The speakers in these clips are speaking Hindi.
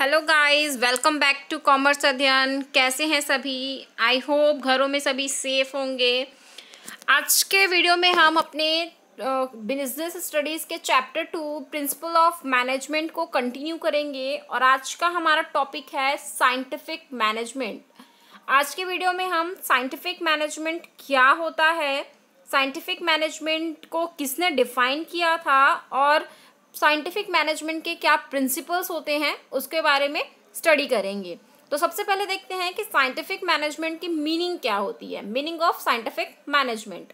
Hello guys welcome back to commerce अध्ययन कैसे हैं सभी आई होप घरों में सभी सेफ होंगे आज के वीडियो में हम अपने बिजनेस स्टडीज़ के chapter two principle of management को कंटिन्यू करेंगे और आज का हमारा टॉपिक है साइंटिफिक मैनेजमेंट आज के वीडियो में हम साइंटिफिक मैनेजमेंट क्या होता है साइंटिफिक मैनेजमेंट को किसने डिफाइन किया था और साइंटिफिक मैनेजमेंट के क्या प्रिंसिपल्स होते हैं उसके बारे में स्टडी करेंगे तो सबसे पहले देखते हैं कि साइंटिफिक मैनेजमेंट की मीनिंग क्या होती है meaning of scientific management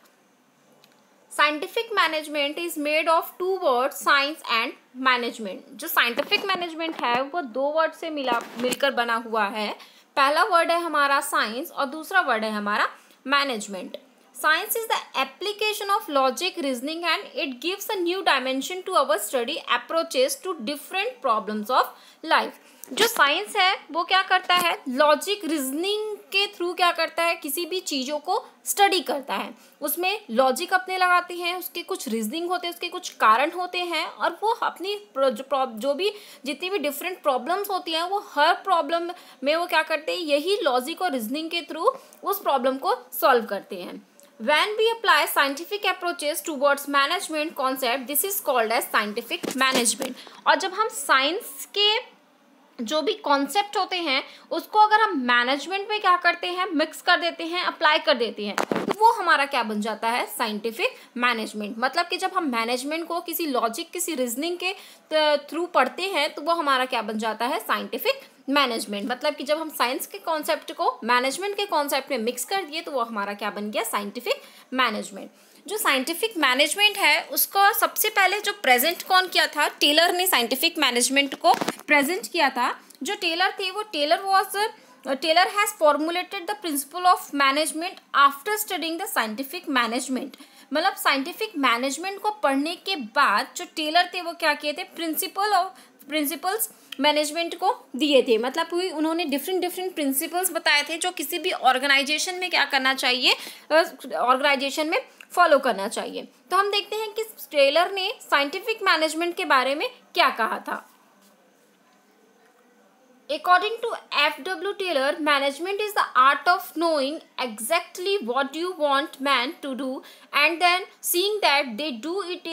scientific management is made of two word science and management जो साइंटिफिक मैनेजमेंट है वो दो वर्ड से मिला मिलकर बना हुआ है पहला वर्ड है हमारा साइंस और दूसरा वर्ड है हमारा management Science is the application of logic, reasoning and it gives a new dimension to our study approaches to different problems of life. जो साइंस है वो क्या करता है लॉजिक रीजनिंग के थ्रू क्या करता है किसी भी चीज़ों को स्टडी करता है उसमें लॉजिक अपने लगाते हैं उसके कुछ रीजनिंग होते हैं उसके कुछ कारण होते हैं और वो अपनी जो भी जितनी भी डिफरेंट प्रॉब्लम्स होती हैं वो हर प्रॉब्लम में वो क्या करते हैं यही लॉजिक और रीजनिंग के थ्रू उस प्रॉब्लम को सॉल्व करते हैं When we apply scientific approaches towards management concept, this is called as scientific management. और जब हम science के जो भी कॉन्सेप्ट होते हैं उसको अगर हम मैनेजमेंट में क्या करते हैं मिक्स कर देते हैं अप्लाई कर देते हैं तो वो हमारा क्या बन जाता है साइंटिफिक मैनेजमेंट मतलब कि जब हम मैनेजमेंट को किसी लॉजिक किसी रीजनिंग के थ्रू पढ़ते हैं तो वो हमारा क्या बन जाता है साइंटिफिक मैनेजमेंट मतलब कि जब हम साइंस के कॉन्सेप्ट को मैनेजमेंट के कॉन्सेप्ट में मिक्स कर दिए तो वो हमारा क्या बन गया साइंटिफिक मैनेजमेंट जो साइंटिफिक मैनेजमेंट है उसको सबसे पहले जो प्रेजेंट कौन किया था टेलर ने साइंटिफिक मैनेजमेंट को प्रेजेंट किया था जो टेलर थे वो Taylor was Taylor has formulated the principle of management after studying the scientific management मतलब साइंटिफिक मैनेजमेंट को पढ़ने के बाद जो टेलर थे वो क्या किए थे प्रिंसिपल ऑफ प्रिंसिपल्स मैनेजमेंट को दिए थे मतलब कि उन्होंने डिफरेंट डिफरेंट प्रिंसिपल्स बताए थे जो किसी भी ऑर्गेनाइजेशन में क्या करना चाहिए ऑर्गेनाइजेशन में फॉलो करना चाहिए तो हम देखते हैं कि ट्रेलर ने साइंटिफिक मैनेजमेंट के बारे में क्या कहा था According to F.W. Taylor, management is the art of knowing exactly what you want man to do and then seeing that they do it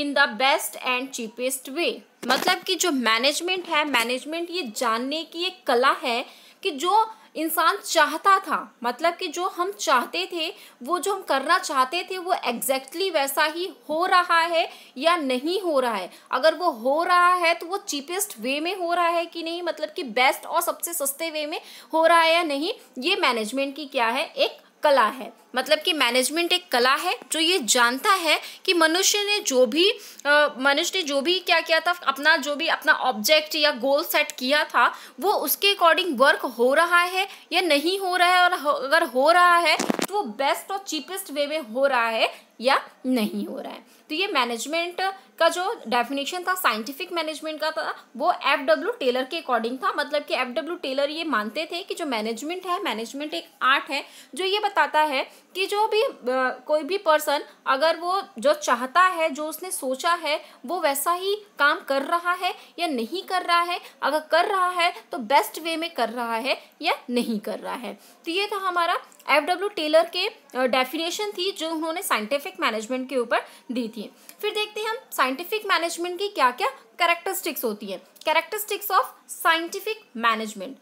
in the best and cheapest way मतलब कि जो मैनेजमेंट है मैनेजमेंट ये जानने की एक कला है कि जो इंसान चाहता था मतलब कि जो हम चाहते थे वो जो हम करना चाहते थे वो एग्जैक्टली exactly वैसा ही हो रहा है या नहीं हो रहा है अगर वो हो रहा है तो वो चीपेस्ट वे में हो रहा है कि नहीं मतलब कि बेस्ट और सबसे सस्ते वे में हो रहा है या नहीं ये मैनेजमेंट की क्या है एक कला है मतलब कि मैनेजमेंट एक कला है जो ये जानता है कि मनुष्य ने जो भी मनुष्य ने जो भी क्या किया था अपना जो भी अपना ऑब्जेक्ट या गोल सेट किया था वो उसके अकॉर्डिंग वर्क हो रहा है या नहीं हो रहा है और अगर हो रहा है तो वो बेस्ट और चीपेस्ट वे में हो रहा है या नहीं हो रहा है तो ये मैनेजमेंट का जो डेफिनेशन था साइंटिफिक मैनेजमेंट का था वो एफ डब्ल्यू टेलर के अकॉर्डिंग था मतलब कि एफ डब्ल्यू टेलर ये मानते थे कि जो मैनेजमेंट है मैनेजमेंट एक आर्ट है जो ये बताता है कि जो भी कोई भी पर्सन अगर वो जो चाहता है जो उसने सोचा है वो वैसा ही काम कर रहा है या नहीं कर रहा है अगर कर रहा है तो बेस्ट वे में कर रहा है या नहीं कर रहा है तो ये था हमारा एफ डब्ल्यू टेलर के डेफिनेशन थी जो उन्होंने साइंटिफिक मैनेजमेंट के ऊपर दी थी फिर देखते हैं हम साइंटिफिक मैनेजमेंट की क्या क्या करेक्टरिस्टिक्स होती है कैरेक्टरिस्टिक्स ऑफ साइंटिफिक मैनेजमेंट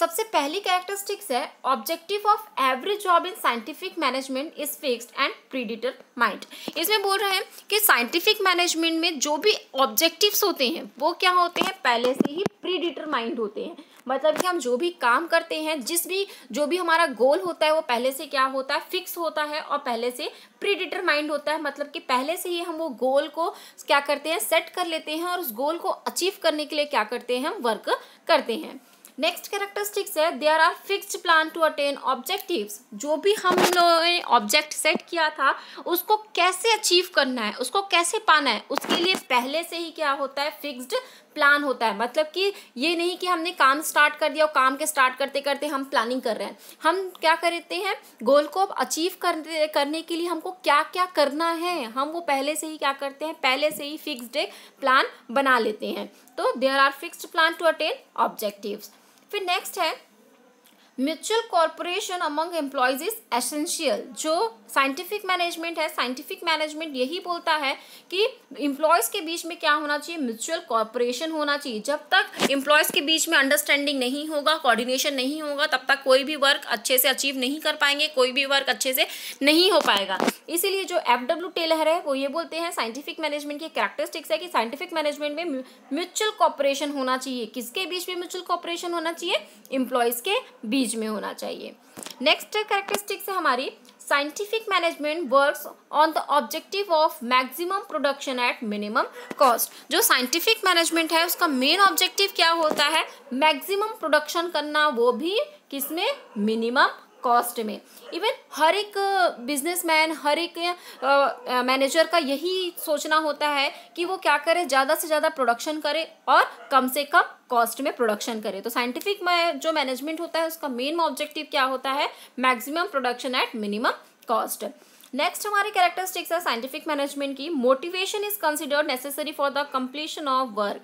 सबसे पहली कैरेक्टरिस्टिक्स है objective of every job in scientific management is fixed and predetermined इसमें बोल रहे हैं कि साइंटिफिक मैनेजमेंट में जो भी ऑब्जेक्टिव्स होते हैं वो क्या होते हैं पहले से ही प्रीडिटर माइंड होते हैं मतलब कि हम जो भी काम करते हैं जिस भी जो भी हमारा गोल होता है वो पहले से क्या होता है फिक्स होता है और पहले से प्रीडिटर माइंड होता है मतलब कि पहले से ही हम वो गोल को क्या करते हैं सेट कर लेते हैं और उस गोल को अचीव करने के लिए क्या करते हैं हम वर्क करते हैं नेक्स्ट कैरेक्टरिस्टिक्स है there are fixed plan to attain objectives जो भी हम लोगों ने ऑब्जेक्ट सेट किया था उसको कैसे अचीव करना है उसको कैसे पाना है उसके लिए पहले से ही क्या होता है फिक्स्ड प्लान होता है मतलब कि ये नहीं कि हमने काम स्टार्ट कर दिया और काम के स्टार्ट करते करते हम प्लानिंग कर रहे हैं हम क्या करते हैं गोल को अचीव करने करने के लिए हमको क्या क्या करना है हम वो पहले से ही क्या करते हैं पहले से ही फिक्स्ड एक प्लान बना लेते हैं तो there are fixed plan to attain objectives फिर नेक्स्ट है mutual corporation among employees is essential जो साइंटिफिक मैनेजमेंट है साइंटिफिक मैनेजमेंट यही बोलता है कि एम्प्लॉयज के बीच में क्या होना चाहिए म्यूचुअल कॉरपोरेशन होना चाहिए जब तक एम्प्लॉयज के बीच में अंडरस्टैंडिंग नहीं होगा कोऑर्डिनेशन नहीं होगा तब तक कोई भी वर्क अच्छे से अचीव नहीं कर पाएंगे कोई भी वर्क अच्छे से नहीं हो पाएगा इसीलिए जो एफ डब्ल्यू टेलर है वो ये बोलते हैं साइंटिफिक मैनेजमेंट के करेक्टरिस्टिक्स है कि साइंटिफिक मैनेजमेंट में म्यूचुअल कॉपरेशन होना चाहिए किसके बीच में म्यूचुअल कॉपरेशन होना चाहिए एम्प्लॉयज़ के बीच रेंज में होना चाहिए नेक्स्ट करेक्टरिस्टिक्स है हमारी scientific management works on the objective of maximum production at minimum cost जो साइंटिफिक मैनेजमेंट है उसका मेन ऑब्जेक्टिव क्या होता है मैक्सिमम प्रोडक्शन करना वो भी किसमें मिनिमम कॉस्ट में इवन हर एक बिजनेसमैन uh, हर एक मैनेजर uh, uh, का यही सोचना होता है कि वो क्या करे ज़्यादा से ज़्यादा प्रोडक्शन करे और कम से कम कॉस्ट में प्रोडक्शन करे तो साइंटिफिक में जो मैनेजमेंट होता है उसका मेन ऑब्जेक्टिव क्या होता है maximum production at minimum cost next हमारी कैरेक्टरिस्टिक्स है साइंटिफिक मैनेजमेंट की motivation is considered necessary for the completion of work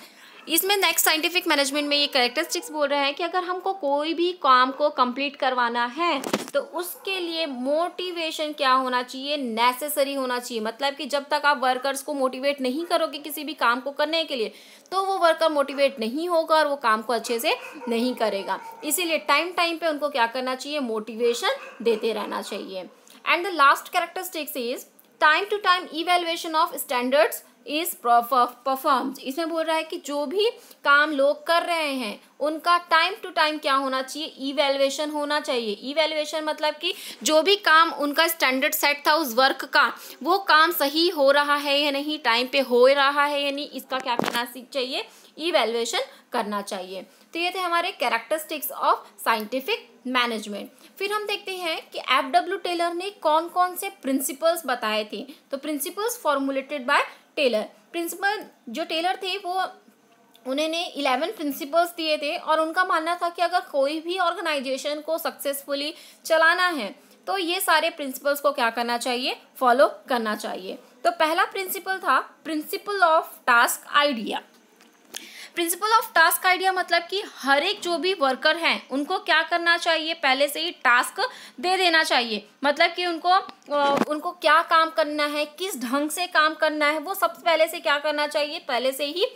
इसमें नेक्स्ट साइंटिफिक मैनेजमेंट में ये करेक्टरिस्टिक्स बोल रहे हैं कि अगर हमको कोई भी काम को कंप्लीट करवाना है तो उसके लिए मोटिवेशन क्या होना चाहिए नेसेसरी होना चाहिए मतलब कि जब तक आप वर्कर्स को मोटिवेट नहीं करोगे किसी भी काम को करने के लिए तो वो वर्कर मोटिवेट नहीं होगा और वो काम को अच्छे से नहीं करेगा इसीलिए टाइम टाइम पर उनको क्या करना चाहिए मोटिवेशन देते रहना चाहिए and the last characteristics is time to time evaluation of standards is perform इसमें बोल रहा है कि जो भी काम लोग कर रहे हैं उनका टाइम टू टाइम क्या होना चाहिए वैल्युएशन होना चाहिए वैल्युएशन मतलब कि जो भी काम उनका स्टैंडर्ड सेट था उस वर्क का वो काम सही हो रहा है या नहीं टाइम पे हो रहा है या नहीं इसका क्या करना चाहिए वैल्युएशन करना चाहिए तो ये थे हमारे कैरेक्टरिस्टिक्स ऑफ साइंटिफिक मैनेजमेंट फिर हम देखते हैं कि एफ डब्ल्यू टेलर ने कौन कौन से प्रिंसिपल्स बताए थे तो principles formulated by Taylor principle जो टेलर थे वो उन्होंने इलेवन प्रिंसिपल्स दिए थे और उनका मानना था कि अगर कोई भी ऑर्गेनाइजेशन को सक्सेसफुली चलाना है तो ये सारे प्रिंसिपल्स को क्या करना चाहिए फॉलो करना चाहिए तो पहला प्रिंसिपल था principle of task idea principle of task idea मतलब कि हर एक जो भी वर्कर हैं उनको क्या करना चाहिए पहले से ही टास्क दे देना चाहिए मतलब कि उनको उनको क्या काम करना है किस ढंग से काम करना है वो सबसे पहले से क्या करना चाहिए पहले से ही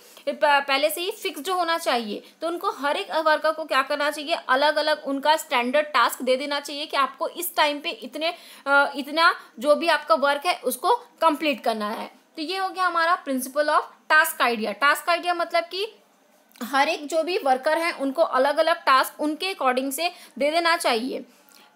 पहले से ही जो होना चाहिए तो उनको हर एक वर्कर को क्या करना चाहिए अलग अलग उनका स्टैंडर्ड टास्क दे देना चाहिए कि आपको इस टाइम पे इतने इतना जो भी आपका वर्क है उसको कंप्लीट करना है तो ये हो गया हमारा principle of task idea task idea मतलब कि हर एक जो भी वर्कर हैं उनको अलग अलग टास्क उनके अकॉर्डिंग से दे देना चाहिए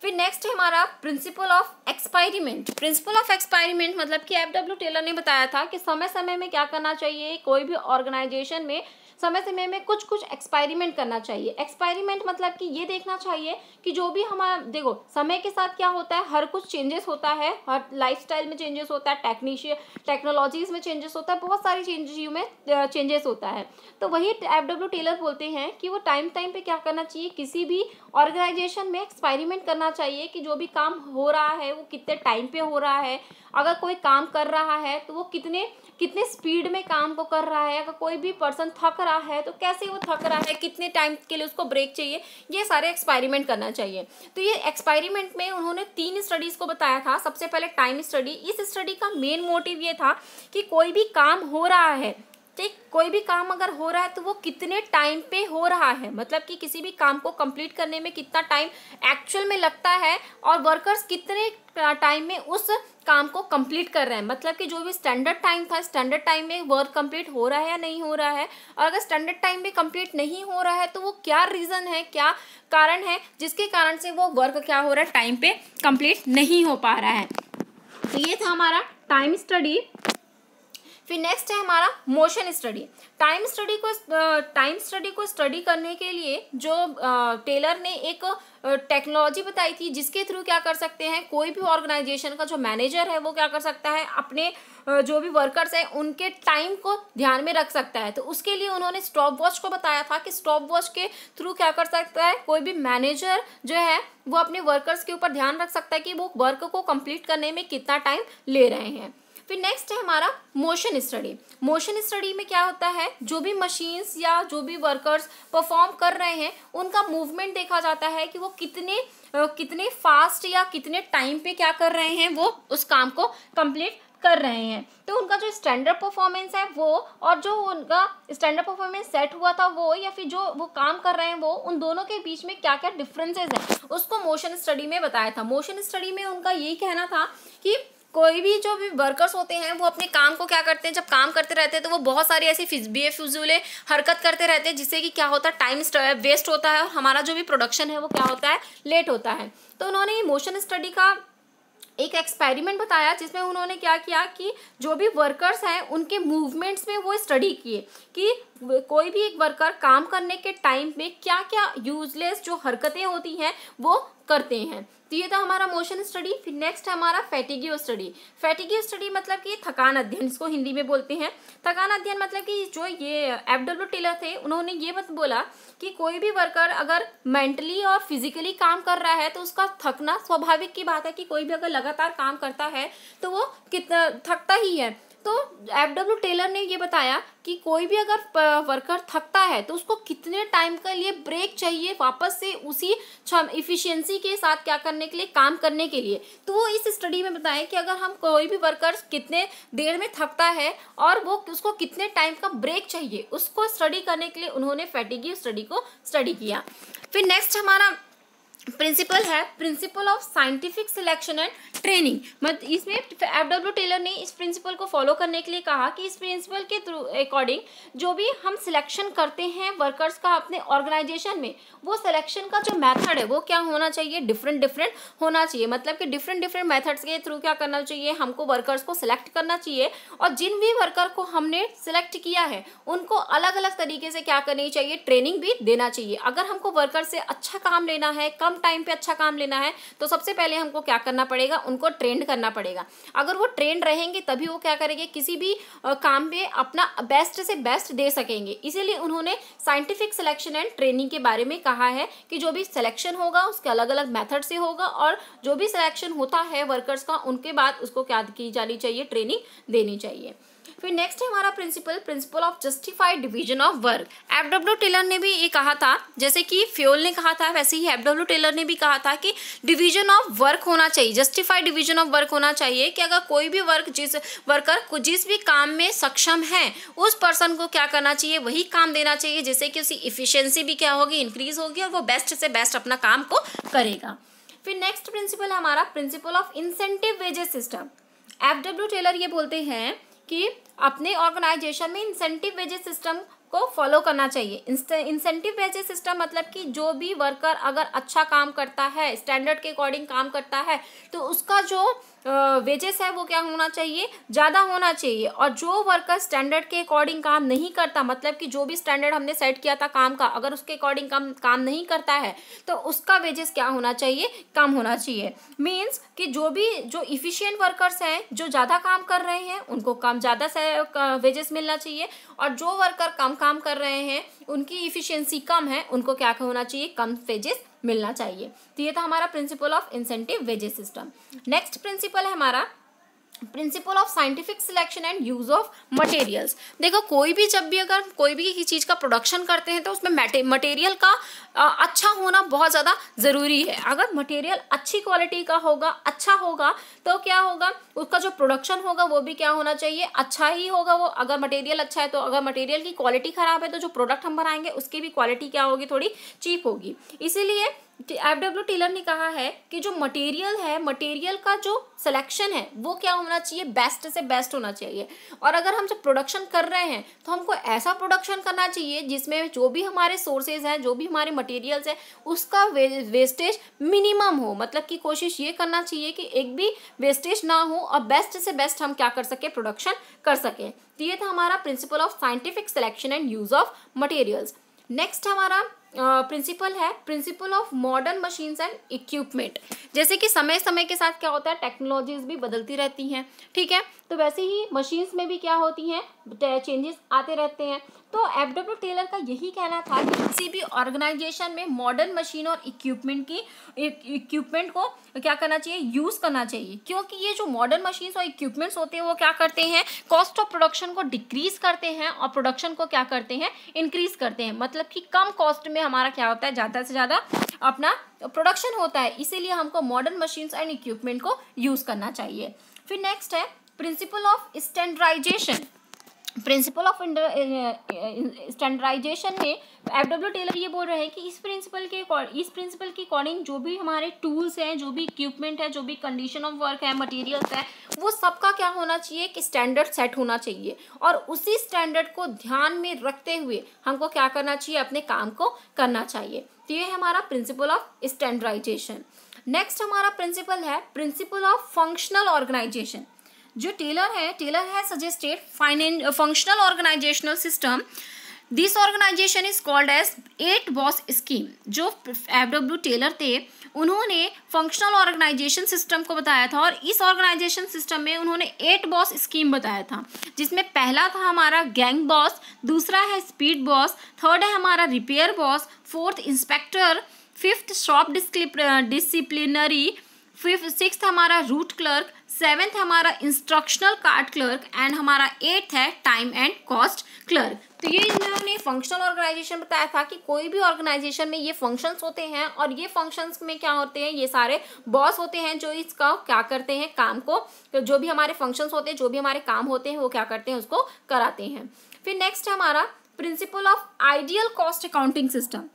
फिर नेक्स्ट है हमारा principle of experiment principle of experiment मतलब कि एफ डब्ल्यू टेलर ने बताया था कि समय समय में क्या करना चाहिए कोई भी ऑर्गेनाइजेशन में समय समय में कुछ कुछ एक्सपेरिमेंट करना चाहिए एक्सपेरिमेंट मतलब कि ये देखना चाहिए कि जो भी हमारा देखो समय के साथ क्या होता है हर कुछ चेंजेस होता है हर लाइफ में चेंजेस होता है टेक्नीशिय टेक्नोलॉजीज़ में चेंजेस होता है बहुत सारी चेंजेस में चेंजेस होता है तो वही एफ डब्ल्यू टेलर बोलते हैं कि वो टाइम टाइम पर क्या करना चाहिए किसी भी ऑर्गेनाइजेशन में एक्सपेरिमेंट करना चाहिए कि जो भी काम हो रहा है वो कितने टाइम पे हो रहा है अगर कोई काम कर रहा है तो वो कितने कितने स्पीड में काम को कर रहा है अगर कोई भी पर्सन थक रहा है तो कैसे वो थक रहा है कितने टाइम के लिए उसको ब्रेक चाहिए ये सारे एक्सपेरिमेंट करना चाहिए तो ये एक्सपेरिमेंट में उन्होंने तीन स्टडीज़ को बताया था सबसे पहले टाइम स्टडी इस स्टडी का मेन मोटिव ये था कि कोई भी काम हो रहा है ठीक कोई भी काम अगर हो रहा है तो वो कितने टाइम पे हो रहा है मतलब कि किसी भी काम को कंप्लीट करने में कितना टाइम एक्चुअल में लगता है और वर्कर्स कितने टाइम में उस काम को कंप्लीट कर रहे हैं मतलब कि जो भी स्टैंडर्ड टाइम था स्टैंडर्ड टाइम में वर्क कंप्लीट हो रहा है या नहीं हो रहा है और अगर स्टैंडर्ड टाइम में कंप्लीट नहीं हो रहा है तो वो क्या रीज़न है क्या कारण है जिसके कारण से वो वर्क क्या हो रहा है टाइम पे कंप्लीट नहीं हो पा रहा है तो ये था हमारा टाइम स्टडी फिर नेक्स्ट है हमारा मोशन स्टडी टाइम स्टडी को टाइम स्टडी को स्टडी करने के लिए जो टेलर ने एक टेक्नोलॉजी बताई थी जिसके थ्रू क्या कर सकते हैं कोई भी ऑर्गेनाइजेशन का जो मैनेजर है वो क्या कर सकता है अपने जो भी वर्कर्स हैं उनके टाइम को ध्यान में रख सकता है तो उसके लिए उन्होंने स्टॉप वॉच को बताया था कि स्टॉप वॉच के थ्रू क्या कर सकता है कोई भी मैनेजर जो है वो अपने वर्कर्स के ऊपर ध्यान रख सकता है कि वो वर्क को कंप्लीट करने में कितना टाइम ले रहे हैं फिर नेक्स्ट है हमारा मोशन स्टडी मोशन स्टडी में क्या होता है जो भी मशीन्स या जो भी वर्कर्स परफॉर्म कर रहे हैं उनका मूवमेंट देखा जाता है कि वो कितने कितने फास्ट या कितने टाइम पे क्या कर रहे हैं वो उस काम को कंप्लीट कर रहे हैं तो उनका जो स्टैंडर्ड परफॉर्मेंस है वो और जो उनका स्टैंडर्ड परफॉर्मेंस सेट हुआ था वो या फिर जो वो काम कर रहे हैं वो उन दोनों के बीच में क्या क्या डिफरेंसेस हैं उसको मोशन स्टडी में बताया था मोशन स्टडी में उनका यही कहना था कि कोई भी जो भी वर्कर्स होते हैं वो अपने काम को क्या करते हैं जब काम करते रहते हैं तो वो बहुत सारी ऐसी फिजूले हरकत करते रहते हैं जिससे कि क्या होता है टाइम वेस्ट होता है और हमारा जो भी प्रोडक्शन है वो क्या होता है लेट होता है तो उन्होंने मोशन स्टडी का एक एक्सपेरिमेंट बताया जिसमें उन्होंने क्या किया कि जो भी वर्कर्स हैं उनके मूवमेंट्स में वो स्टडी किए कि कोई भी एक वर्कर काम करने के टाइम में क्या क्या यूजलेस जो हरकतें होती हैं वो करते हैं तो ये था हमारा मोशन स्टडी फिर नेक्स्ट है हमारा फैटिगियो स्टडी फैटिगियो स्टडी मतलब कि थकान अध्ययन इसको हिंदी में बोलते हैं थकान अध्ययन मतलब कि जो ये एफ डब्ल्यू टेलर थे उन्होंने ये बस बोला कि कोई भी वर्कर अगर मेंटली और फिजिकली काम कर रहा है तो उसका थकना स्वाभाविक की बात है कि कोई भी अगर लगातार काम करता है तो वो कितना थकता ही है तो एफ डब्ल्यू टेलर ने ये बताया कि कोई भी अगर वर्कर थकता है तो उसको कितने टाइम के लिए ब्रेक चाहिए वापस से उसी इफिशियंसी के साथ क्या करने के लिए काम करने के लिए तो वो इस स्टडी में बताएं कि अगर हम कोई भी वर्कर कितने देर में थकता है और वो उसको कितने टाइम का ब्रेक चाहिए उसको स्टडी करने के लिए उन्होंने फैटिगी स्टडी को स्टडी किया फिर नेक्स्ट हमारा प्रिंसिपल है principle of scientific selection and training मत इसमें एफ डब्ल्यू टेलर ने इस प्रिंसिपल को फॉलो करने के लिए कहा कि इस प्रिंसिपल के थ्रू अकॉर्डिंग जो भी हम सिलेक्शन करते हैं वर्कर्स का अपने ऑर्गेनाइजेशन में वो सिलेक्शन का जो मेथड है वो क्या होना चाहिए डिफरेंट डिफरेंट होना चाहिए मतलब कि डिफरेंट डिफरेंट मैथड्स के थ्रू क्या करना चाहिए हमको वर्कर्स को सिलेक्ट करना चाहिए और जिन भी वर्कर को हमने सिलेक्ट किया है उनको अलग अलग तरीके से क्या करनी चाहिए ट्रेनिंग भी देना चाहिए अगर हमको वर्कर से अच्छा काम लेना है कम लॉन्ग टाइम पे अच्छा काम लेना है तो सबसे पहले हमको क्या करना पड़ेगा उनको ट्रेंड करना पड़ेगा अगर वो ट्रेंड रहेंगे तभी वो क्या करेंगे किसी भी काम पे अपना बेस्ट से बेस्ट दे सकेंगे इसीलिए उन्होंने साइंटिफिक सिलेक्शन एंड ट्रेनिंग के बारे में कहा है कि जो भी सिलेक्शन होगा उसके अलग अलग मैथड से होगा और जो भी सिलेक्शन होता है वर्कर्स का उनके बाद उसको क्या की जानी चाहिए ट्रेनिंग देनी चाहिए फिर नेक्स्ट है हमारा principle principle of justified division of work F W Taylor ने भी ये कहा था जैसे कि फ्योल ने कहा था वैसे ही एफ डब्ल्यू टेलर ने भी कहा था कि डिवीजन ऑफ वर्क होना चाहिए जस्टिफाइड डिवीजन ऑफ वर्क होना चाहिए कि अगर कोई भी वर्क जिस वर्कर जिस भी काम में सक्षम है उस पर्सन को क्या करना चाहिए वही काम देना चाहिए जिससे कि उसकी इफिशियंसी भी क्या होगी इंक्रीज होगी और वो बेस्ट से बेस्ट अपना काम को करेगा फिर नेक्स्ट प्रिंसिपल है हमारा principle of incentive wages system F W Taylor ये बोलते हैं कि अपने ऑर्गेनाइजेशन में इंसेंटिव वेजेस सिस्टम को फॉलो करना चाहिए इंसेंटिव वेजेस सिस्टम मतलब कि जो भी वर्कर अगर अच्छा काम करता है स्टैंडर्ड के अकॉर्डिंग काम करता है तो उसका जो वेजेस है वो क्या होना चाहिए ज़्यादा होना चाहिए और जो वर्कर स्टैंडर्ड के अकॉर्डिंग काम नहीं करता मतलब कि जो भी स्टैंडर्ड हमने सेट किया था काम का अगर उसके अकॉर्डिंग काम काम नहीं करता है तो उसका वेजेस क्या होना चाहिए कम होना चाहिए मीन्स कि जो भी जो इफ़िशियंट वर्कर्स हैं जो ज़्यादा काम कर रहे हैं उनको कम ज़्यादा वेजेस मिलना चाहिए और जो वर्कर कम काम कर रहे हैं उनकी इफ़िशियंसी कम है उनको क्या होना चाहिए कम वेजेस मिलना चाहिए तो ये था हमारा principle of incentive wages system next principle है हमारा principle of scientific selection and use of materials देखो कोई भी जब भी अगर कोई भी चीज़ का प्रोडक्शन करते हैं तो उसमें मटेरियल का अच्छा होना बहुत ज़्यादा ज़रूरी है अगर मटेरियल अच्छी क्वालिटी का होगा अच्छा होगा तो क्या होगा उसका जो प्रोडक्शन होगा वो भी क्या होना चाहिए अच्छा ही होगा वो अगर मटेरियल अच्छा है तो अगर मटेरियल की क्वालिटी ख़राब है तो जो प्रोडक्ट हम बनाएंगे उसकी भी क्वालिटी क्या होगी थोड़ी चीप होगी इसीलिए एफ डब्ल्यू टेलर ने कहा है कि जो मटेरियल है मटेरियल का जो सिलेक्शन है वो क्या होना चाहिए बेस्ट से बेस्ट होना चाहिए और अगर हम जब प्रोडक्शन कर रहे हैं तो हमको ऐसा प्रोडक्शन करना चाहिए जिसमें जो भी हमारे सोर्सेज हैं जो भी हमारे मटेरियल्स हैं उसका वे, वेस्टेज मिनिमम हो मतलब कि कोशिश ये करना चाहिए कि एक भी वेस्टेज ना हो और बेस्ट से बेस्ट हम क्या कर सकें प्रोडक्शन कर सकें तो ये था हमारा principle of scientific selection and use of materials next हमारा प्रिंसिपल है principle of modern machines and equipment जैसे कि समय समय के साथ क्या होता है टेक्नोलॉजीज भी बदलती रहती हैं ठीक है तो वैसे ही मशीन्स में भी क्या होती हैं चेंजेस आते रहते हैं तो एफ डब्ल्यू टेलर का यही कहना था कि किसी भी ऑर्गेनाइजेशन में मॉडर्न मशीन और इक्विपमेंट की इक्विपमेंट को क्या करना चाहिए यूज़ करना चाहिए क्योंकि ये जो मॉडर्न मशीन्स और इक्विपमेंट्स होते हैं वो क्या करते हैं कॉस्ट ऑफ प्रोडक्शन को डिक्रीज करते हैं और प्रोडक्शन को क्या करते हैं इंक्रीज करते हैं मतलब कि कम कॉस्ट में हमारा क्या होता है ज़्यादा से ज़्यादा अपना प्रोडक्शन होता है इसीलिए हमको मॉडर्न मशीन्स एंड इक्विपमेंट को यूज़ करना चाहिए फिर नेक्स्ट है principle of standardization principle of standardisation में एफ डब्ल्यू टेलर ये बोल रहे हैं कि इस प्रिंसिपल के इस प्रिंसिपल के अकॉर्डिंग जो भी हमारे टूल्स हैं जो भी इक्विपमेंट है जो भी कंडीशन ऑफ वर्क है मटेरियल्स है वो सबका क्या होना चाहिए कि स्टैंडर्ड सेट होना चाहिए और उसी स्टैंडर्ड को ध्यान में रखते हुए हमको क्या करना चाहिए अपने काम को करना चाहिए तो ये है हमारा प्रिंसिपल ऑफ स्टैंडर्डाइजेशन नेक्स्ट हमारा प्रिंसिपल है प्रिंसिपल ऑफ फंक्शनल ऑर्गेनाइजेशन जो टेलर है टेलर है सजेस्टेड फाइनें functional organisational system this organisation is called as eight boss scheme जो एफ डब्ल्यू टेलर थे उन्होंने फंक्शनल ऑर्गेनाइजेशन सिस्टम को बताया था और इस ऑर्गेनाइजेशन सिस्टम में उन्होंने एट बॉस स्कीम बताया था जिसमें पहला था हमारा गैंग बॉस दूसरा है स्पीड बॉस थर्ड है हमारा repair boss fourth inspector fifth shop disciplinary fifth six हमारा रूट क्लर्क सेवेंथ हमारा इंस्ट्रक्शनल कार्ड क्लर्क एंड हमारा एट्थ है टाइम एंड कॉस्ट क्लर्क तो ये इन्होंने फंक्शनल ऑर्गेनाइजेशन बताया था कि कोई भी ऑर्गेनाइजेशन में ये फंक्शंस होते हैं और ये फंक्शंस में क्या होते हैं ये सारे बॉस होते हैं जो इसका क्या करते हैं काम को तो जो भी हमारे फंक्शंस होते हैं जो भी हमारे काम होते हैं वो क्या करते हैं उसको कराते हैं फिर नेक्स्ट हमारा principle of ideal cost accounting system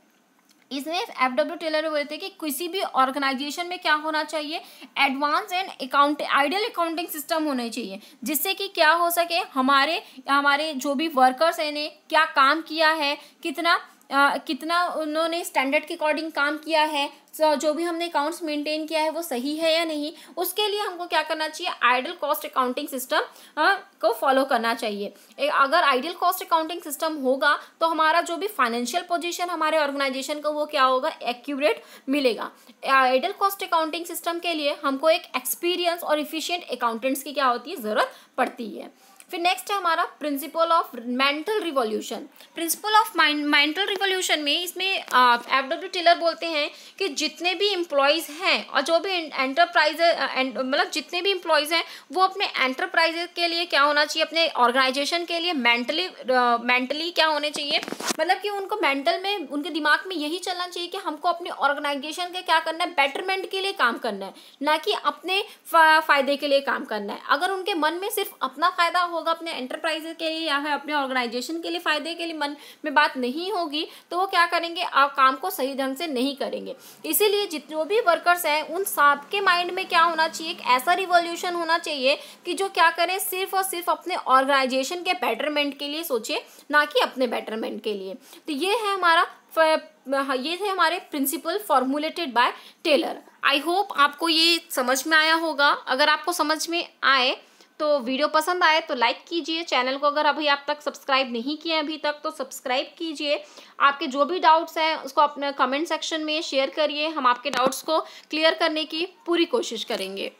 इसमें एफ डब्ल्यू टेलर बोले थे कि किसी भी ऑर्गेनाइजेशन में क्या होना चाहिए advance and account ideal accounting system होने चाहिए जिससे कि क्या हो सके हमारे हमारे जो भी वर्कर्स हैं ने क्या काम किया है कितना आ, कितना उन्होंने स्टैंडर्ड के अकॉर्डिंग काम किया है तो जो भी हमने अकाउंट्स मेंटेन किया है वो सही है या नहीं उसके लिए हमको क्या करना चाहिए आइडल कॉस्ट अकाउंटिंग सिस्टम को फॉलो करना चाहिए अगर आइडल कॉस्ट अकाउंटिंग सिस्टम होगा तो हमारा जो भी फाइनेंशियल पोजीशन हमारे ऑर्गेनाइजेशन का वो क्या होगा एक्यूरेट मिलेगा आइडल कॉस्ट अकाउंटिंग सिस्टम के लिए हमको एक एक्सपीरियंस और इफिशियंट अकाउंटेंट्स की क्या होती है ज़रूरत पड़ती है फिर नेक्स्ट है हमारा principle of mental revolution principle of mental revolution में इसमें एफ डब्ल्यू टेलर बोलते हैं कि जितने भी एम्प्लॉयज़ हैं और जो भी एंटरप्राइज मतलब जितने भी एम्प्लॉयज़ हैं वो अपने एंटरप्राइज के लिए क्या होना चाहिए अपने ऑर्गेनाइजेशन के लिए मेंटली मेंटली क्या होने चाहिए मतलब कि उनको मेंटल में उनके दिमाग में यही चलना चाहिए कि हमको अपने ऑर्गेनाइजेशन के क्या करना है बेटरमेंट के लिए काम करना है ना कि अपने फ़ायदे के लिए काम करना है अगर उनके मन में सिर्फ अपना फ़ायदा हो होगा अपने एंटरप्राइज के लिए या फिर अपने ऑर्गेनाइजेशन के लिए फ़ायदे के लिए मन में बात नहीं होगी तो वो क्या करेंगे आप काम को सही ढंग से नहीं करेंगे इसीलिए जितने भी वर्कर्स हैं उन सब के माइंड में क्या होना चाहिए एक ऐसा रिवोल्यूशन होना चाहिए कि जो क्या करें सिर्फ और सिर्फ अपने ऑर्गेनाइजेशन के बेटरमेंट के लिए सोचे ना कि अपने बेटरमेंट के लिए तो ये है हमारा हाँ, ये थे हमारे principles formulated by Taylor I hope आपको ये समझ में आया होगा अगर आपको समझ में आए तो वीडियो पसंद आए तो लाइक कीजिए चैनल को अगर अभी आप तक सब्सक्राइब नहीं किए अभी तक तो सब्सक्राइब कीजिए आपके जो भी डाउट्स हैं उसको अपने कमेंट सेक्शन में शेयर करिए हम आपके डाउट्स को क्लियर करने की पूरी कोशिश करेंगे